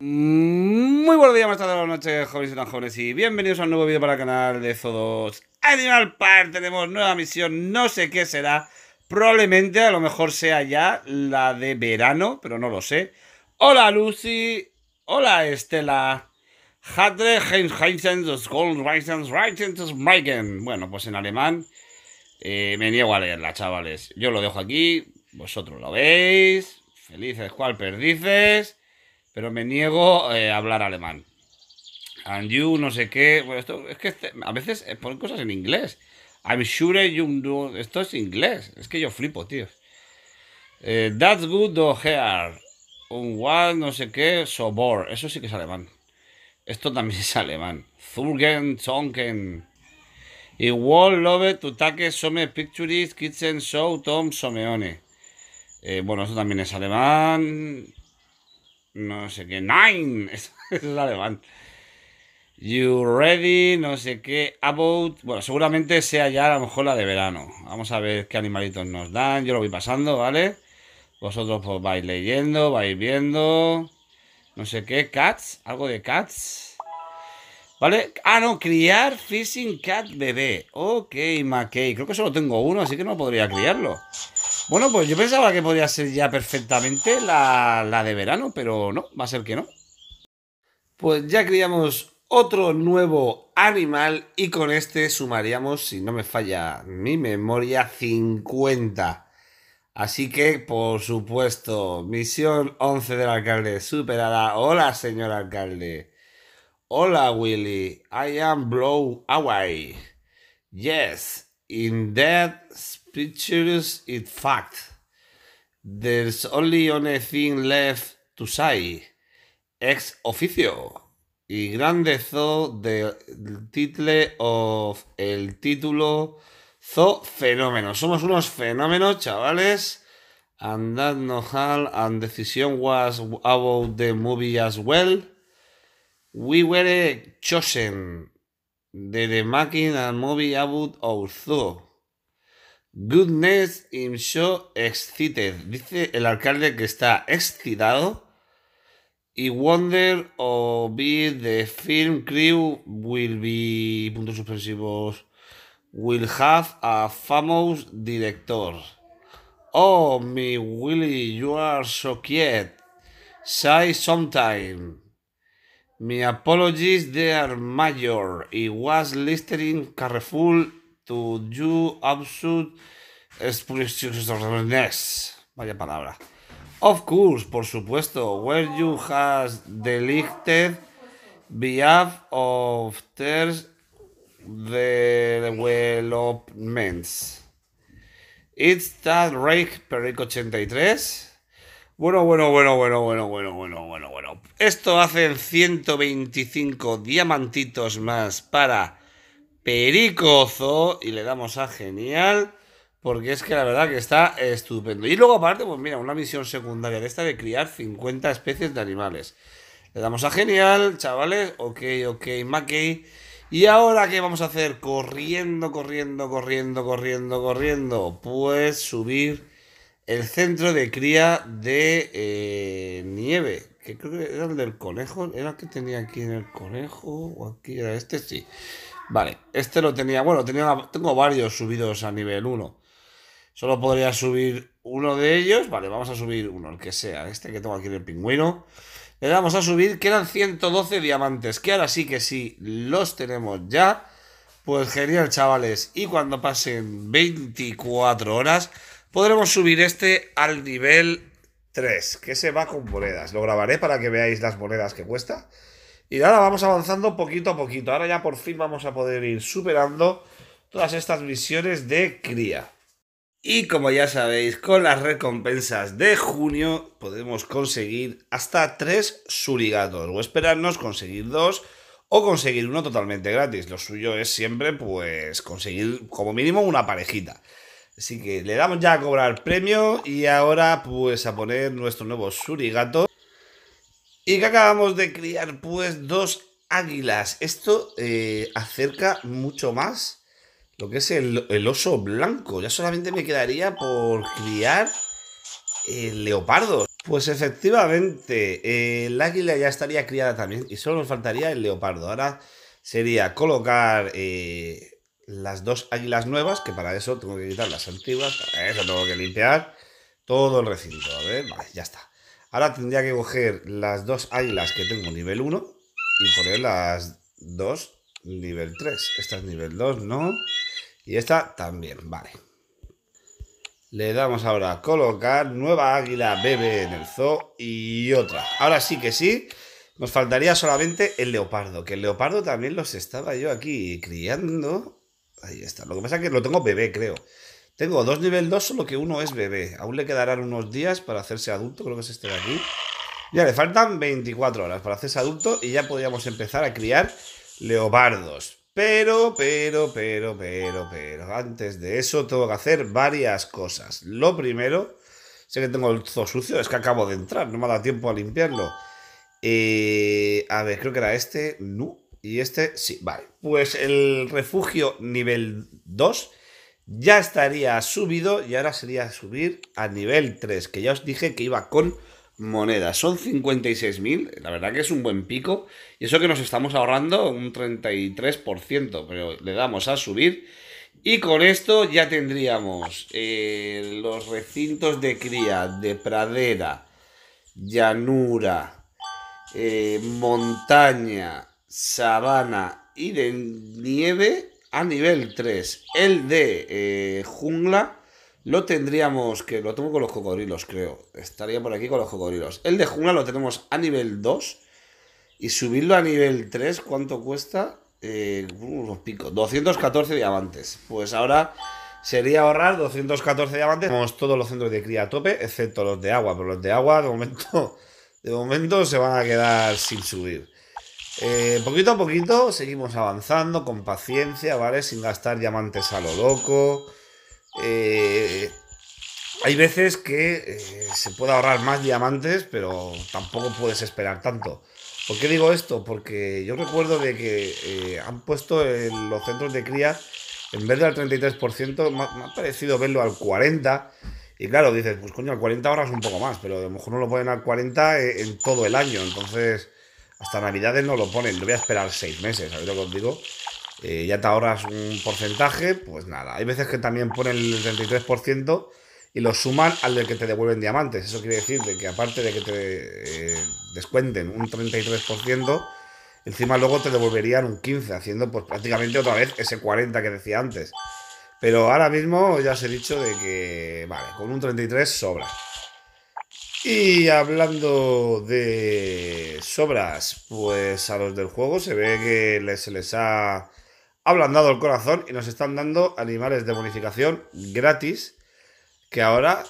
Muy buenos días, buenas tardes, buenas noches, jóvenes y tan jóvenes, y bienvenidos a un nuevo vídeo para el canal de Zodos Animal Park. Tenemos nueva misión, no sé qué será, probablemente a lo mejor sea ya la de verano, pero no lo sé. Hola Lucy, hola Estela. Bueno, pues en alemán eh, me niego a leerla, chavales. Yo lo dejo aquí, vosotros lo veis. Felices cual perdices pero me niego eh, a hablar alemán. And you, no sé qué. Bueno, esto es que este, a veces eh, ponen cosas en inglés. I'm sure you know. Esto es inglés. Es que yo flipo, tío. Eh, that's good to hear. Un one, no sé qué. Sobor. Eso sí que es alemán. Esto también es alemán. Zurgen, Zonken. Igual love Love take Some Pictures Kitchen Show Tom Someone. bueno, eso también es alemán no sé qué, nine, eso, eso es alemán. You ready, no sé qué, about. Bueno, seguramente sea ya a lo mejor la de verano. Vamos a ver qué animalitos nos dan. Yo lo voy pasando, ¿vale? Vosotros pues vais leyendo, vais viendo. No sé qué, cats, algo de cats. ¿Vale? Ah, no, criar fishing cat bebé. Ok, McKay. Creo que solo tengo uno, así que no podría criarlo. Bueno, pues yo pensaba que podía ser ya perfectamente la, de verano, pero no, va a ser que no. Pues ya criamos otro nuevo animal y con este sumaríamos, si no me falla mi memoria, 50. Así que, por supuesto, misión 11 del alcalde superada. Hola, señor alcalde. Hola, Willy. I am blow away. Yes, in that pictures in fact. There's only one thing left to say. Ex oficio. Y zoo del title of el título Zo Fenómeno. Somos unos fenómenos, chavales. And that no and decision was about the movie as well. We were chosen the, the making movie about our zoo. Goodness I'm so excited. Dice el alcalde que está excitado. Y wonder or be the film crew will be... Puntos suspensivos. Will have a famous director. Oh, mi Willy, you are so quiet Say sometime. My apologies, they are mayor I was listening careful to you absolute expressiveness. Vaya palabra. Of course, por supuesto, where you has delicted behalf of the developments. It's that Rake Perico 83. Bueno, bueno, bueno, bueno, bueno, bueno, bueno, bueno, bueno. Esto hace 125 diamantitos más para Pericozo y le damos a genial. Porque es que la verdad que está estupendo. Y luego aparte, pues mira, una misión secundaria de esta de criar 50 especies de animales. Le damos a genial, chavales. Ok, ok, Mackey. ¿Y ahora qué vamos a hacer? Corriendo, corriendo, corriendo, corriendo, corriendo. Pues subir el centro de cría de eh, nieve. Que creo que era el del conejo. Era el que tenía aquí en el conejo. O aquí era este, sí. Vale, este lo tenía, bueno, tenía, tengo varios subidos a nivel 1. Solo podría subir uno de ellos. Vale, vamos a subir uno, el que sea. Este que tengo aquí el pingüino. Le vamos a subir, quedan 112 diamantes. Que ahora sí que sí, los tenemos ya. Pues genial, chavales. Y cuando pasen 24 horas, podremos subir este al nivel 3, que se va con monedas. Lo grabaré para que veáis las monedas que cuesta. Y ahora vamos avanzando poquito a poquito. Ahora ya por fin vamos a poder ir superando todas estas misiones de cría. Y como ya sabéis, con las recompensas de junio podemos conseguir hasta tres surigatos o esperarnos conseguir dos o conseguir uno totalmente gratis. Lo suyo es siempre pues conseguir como mínimo una parejita. Así que le damos ya a cobrar premio y ahora pues a poner nuestro nuevo surigato y que acabamos de criar pues dos águilas. Esto eh, acerca mucho más lo que es el, oso blanco. Ya solamente me quedaría por criar el leopardo. Pues efectivamente, el eh, águila ya estaría criada también y solo nos faltaría el leopardo. Ahora sería colocar eh, las dos águilas nuevas, que para eso tengo que quitar las antiguas, para eso tengo que limpiar todo el recinto. A ver, ya está. Ahora tendría que coger las dos águilas que tengo nivel 1 y poner las dos nivel 3. Esta es nivel 2, ¿no? Y esta también, vale. Le damos ahora a colocar nueva águila bebé en el zoo y otra. Ahora sí que sí, nos faltaría solamente el leopardo, que el leopardo también los estaba yo aquí criando. Ahí está. Lo que pasa es que lo tengo bebé, creo. Tengo dos nivel 2, solo que uno es bebé. Aún le quedarán unos días para hacerse adulto, creo que es este de aquí. Ya le faltan 24 horas para hacerse adulto y ya podríamos empezar a criar leopardos. Pero, pero, pero, pero, pero, antes de eso tengo que hacer varias cosas. Lo primero, sé que tengo el zoo sucio, es que acabo de entrar, no me da tiempo a limpiarlo. Eh, a ver, creo que era este, no. Y este, sí, vale. Pues el refugio nivel 2 ya estaría subido y ahora sería subir a nivel 3, que ya os dije que iba con monedas. Son 56.000, la verdad que es un buen pico, y eso que nos estamos ahorrando un 33%, pero le damos a subir. Y con esto ya tendríamos eh, los recintos de cría, de pradera, llanura, eh, montaña, sabana y de nieve a nivel 3, el de eh, jungla, lo tendríamos que. Lo tengo con los cocodrilos, creo. Estaría por aquí con los cocodrilos. El de jungla lo tenemos a nivel 2. Y subirlo a nivel 3, ¿cuánto cuesta? Eh, unos picos. 214 diamantes. Pues ahora sería ahorrar 214 diamantes. Tenemos todos los centros de cría a tope, excepto los de agua. Pero los de agua, de momento, de momento se van a quedar sin subir. Eh, poquito a poquito seguimos avanzando con paciencia, ¿vale? Sin gastar diamantes a lo loco. Eh, hay veces que eh, se puede ahorrar más diamantes, pero tampoco puedes esperar tanto. ¿Por qué digo esto? Porque yo recuerdo de que han puesto en los centros de cría, en vez del 33%, me ha, parecido verlo al 40%. Y claro, dices, pues coño, al 40 ahorras un poco más, pero a lo mejor no lo ponen al 40 en todo el año. Entonces, hasta Navidades no lo ponen, lo voy a esperar seis meses, ver lo que os digo? Eh, ya te ahorras un porcentaje, pues nada. Hay veces que también ponen el 33% y lo suman al del que te devuelven diamantes. Eso quiere decir de que aparte de que te eh, descuenten un 33%, encima luego te devolverían un 15%, haciendo pues prácticamente otra vez ese 40% que decía antes. Pero ahora mismo ya os he dicho de que, vale, con un 33 sobra. Y hablando de sobras, pues a los del juego se ve que les, se les ha ablandado el corazón y nos están dando animales de bonificación gratis, que ahora,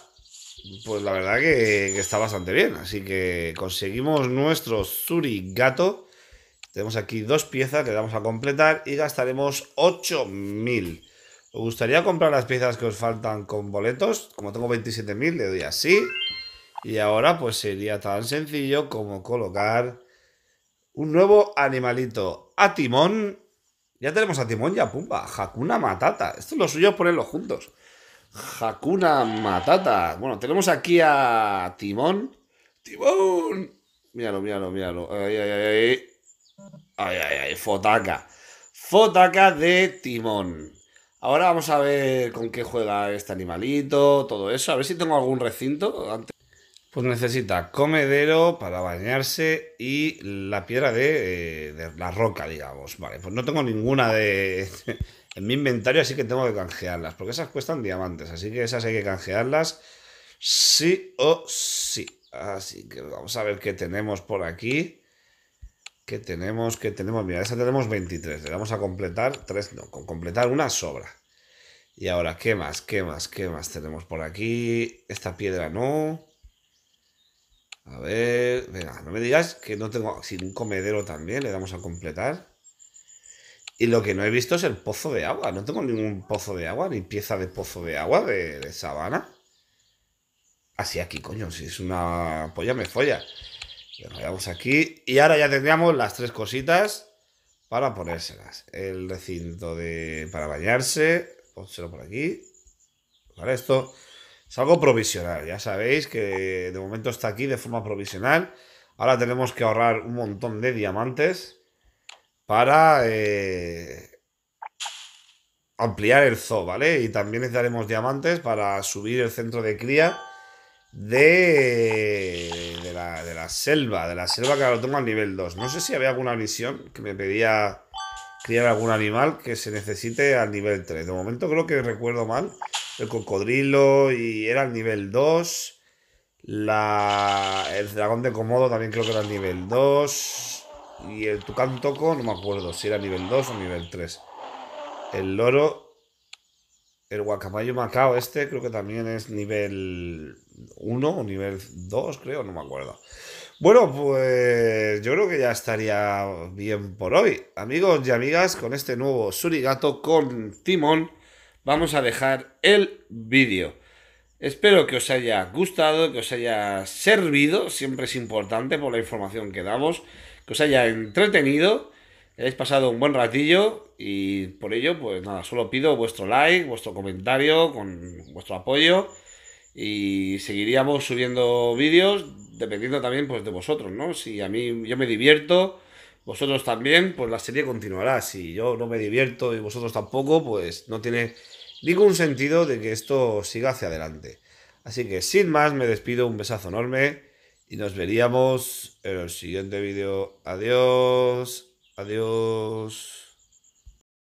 pues la verdad que, está bastante bien. Así que conseguimos nuestro Suri Gato. Tenemos aquí dos piezas que vamos a completar y gastaremos 8.000. ¿Os gustaría comprar las piezas que os faltan con boletos? Como tengo 27.000, le doy así. Y ahora pues sería tan sencillo como colocar un nuevo animalito. A Timón. Ya tenemos a Timón ya, a Pumba. Hakuna Matata. Esto es lo suyo ponerlo juntos. Hakuna Matata. Bueno, tenemos aquí a Timón. Timón. Míralo, míralo, míralo. Ay, ay, ay. Ay, ay, ay. Fotaca. Fotaca de Timón. Ahora vamos a ver con qué juega este animalito, todo eso. A ver si tengo algún recinto antes. Pues necesita comedero para bañarse y la piedra eh, de, la roca, digamos. Vale, pues no tengo ninguna de... en mi inventario, así que tengo que canjearlas, porque esas cuestan diamantes, así que esas hay que canjearlas sí o sí. Así que vamos a ver qué tenemos por aquí. ¿Qué tenemos? ¿Qué tenemos? Mira, esa tenemos 23. Le vamos a completar 3, no, con completar una sobra. Y ahora, ¿qué más? ¿Qué más? ¿Qué más tenemos por aquí? Esta piedra no. A ver, venga, no me digas que no tengo. Sin un comedero también le damos a completar. Y lo que no he visto es el pozo de agua. No tengo ningún pozo de agua, ni pieza de pozo de agua de, sabana. Así aquí, coño, si es una polla me folla. Vamos aquí. Y ahora ya tendríamos las tres cositas para ponérselas. El recinto de para bañarse. Pónselo por aquí. Para esto es algo provisional, ya sabéis que de momento está aquí de forma provisional. Ahora tenemos que ahorrar un montón de diamantes para eh, ampliar el zoo, ¿vale? Y también necesitaremos diamantes para subir el centro de cría de, de, la, selva, de la selva que ahora lo tengo al nivel 2. No sé si había alguna misión que me pedía criar algún animal que se necesite al nivel 3. De momento creo que recuerdo mal el cocodrilo y era el nivel 2. La, el dragón de Komodo también creo que era el nivel 2. Y el tucán toco, no me acuerdo si era nivel 2 o nivel 3. El loro, el guacamayo macao este creo que también es nivel 1 o nivel 2, creo, no me acuerdo. Bueno, pues yo creo que ya estaría bien por hoy. Amigos y amigas, con este nuevo Surigato con Timón vamos a dejar el vídeo. Espero que os haya gustado, que os haya servido, siempre es importante por la información que damos, que os haya entretenido, que pasado un buen ratillo y por ello, pues nada, solo pido vuestro like, vuestro comentario, con vuestro apoyo y seguiríamos subiendo vídeos dependiendo también pues de vosotros, ¿no? Si a mí yo me divierto, vosotros también, pues la serie continuará. Si yo no me divierto y vosotros tampoco, pues no tiene ningún sentido de que esto siga hacia adelante. Así que sin más, me despido, un besazo enorme y nos veríamos en el siguiente vídeo. Adiós, adiós.